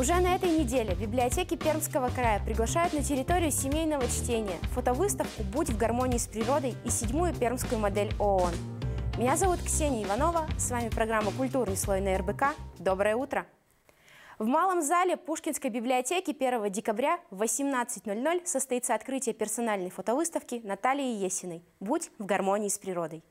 Уже на этой неделе библиотеки Пермского края приглашают на территорию семейного чтения фотовыставку «Будь в гармонии с природой» и седьмую пермскую модель ООН. Меня зовут Ксения Иванова, с вами программа «Культурный слой» на РБК. Доброе утро! В Малом зале Пушкинской библиотеки 1 декабря в 18.00 состоится открытие персональной фотовыставки Натальи Есиной «Будь в гармонии с природой».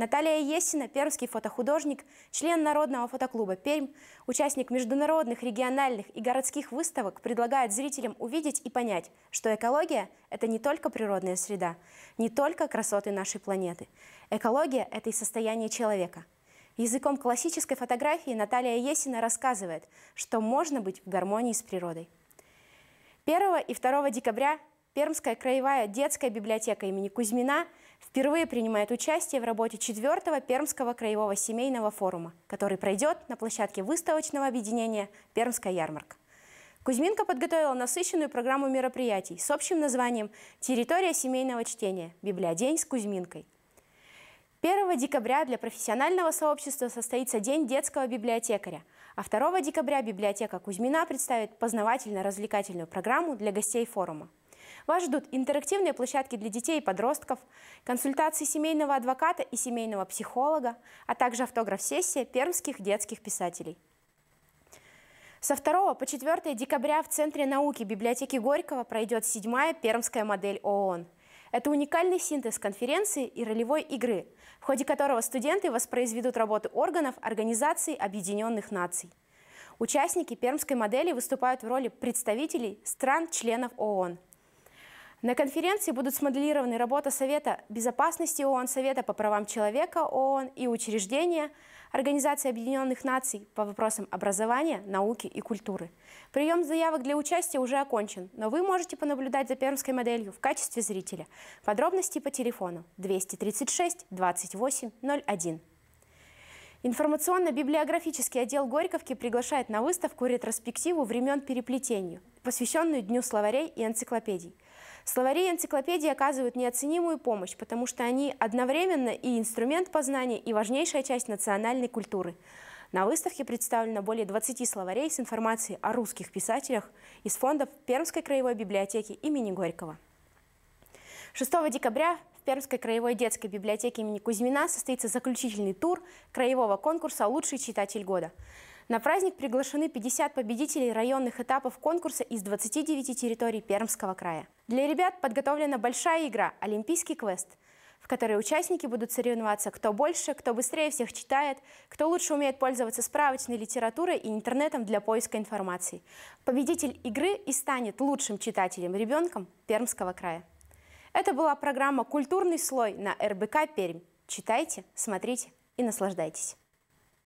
Наталья Есина, пермский фотохудожник, член Народного фотоклуба «Пермь», участник международных, региональных и городских выставок, предлагает зрителям увидеть и понять, что экология – это не только природная среда, не только красоты нашей планеты. Экология – это и состояние человека. Языком классической фотографии Наталья Есина рассказывает, что можно быть в гармонии с природой. 1 и 2 декабря Пермская краевая детская библиотека имени Кузьмина впервые принимает участие в работе 4 Пермского краевого семейного форума, который пройдет на площадке выставочного объединения «Пермская ярмарка». Кузьминка подготовила насыщенную программу мероприятий с общим названием «Территория семейного чтения. Библиодень с Кузьминкой». 1 декабря для профессионального сообщества состоится День детского библиотекаря, а 2 декабря библиотека Кузьмина представит познавательно-развлекательную программу для гостей форума. Вас ждут интерактивные площадки для детей и подростков, консультации семейного адвоката и семейного психолога, а также автограф-сессия пермских детских писателей. Со 2 по 4 декабря в Центре науки библиотеки Горького пройдет седьмая пермская модель ООН. Это уникальный синтез конференции и ролевой игры, в ходе которого студенты воспроизведут работы органов Организации Объединенных Наций. Участники пермской модели выступают в роли представителей стран-членов ООН – на конференции будут смоделированы работа Совета безопасности ООН, Совета по правам человека ООН и учреждения Организации Объединенных Наций по вопросам образования, науки и культуры. Прием заявок для участия уже окончен, но вы можете понаблюдать за пермской моделью в качестве зрителя. Подробности по телефону 236 28 01. Информационно-библиографический отдел Горьковки приглашает на выставку ретроспективу времен переплетению посвященную Дню словарей и энциклопедий. Словари и энциклопедии оказывают неоценимую помощь, потому что они одновременно и инструмент познания, и важнейшая часть национальной культуры. На выставке представлено более 20 словарей с информацией о русских писателях из фондов Пермской краевой библиотеки имени Горького. 6 декабря в Пермской краевой детской библиотеке имени Кузьмина состоится заключительный тур краевого конкурса «Лучший читатель года». На праздник приглашены 50 победителей районных этапов конкурса из 29 территорий Пермского края. Для ребят подготовлена большая игра «Олимпийский квест», в которой участники будут соревноваться, кто больше, кто быстрее всех читает, кто лучше умеет пользоваться справочной литературой и интернетом для поиска информации. Победитель игры и станет лучшим читателем-ребенком Пермского края. Это была программа «Культурный слой» на РБК «Пермь». Читайте, смотрите и наслаждайтесь.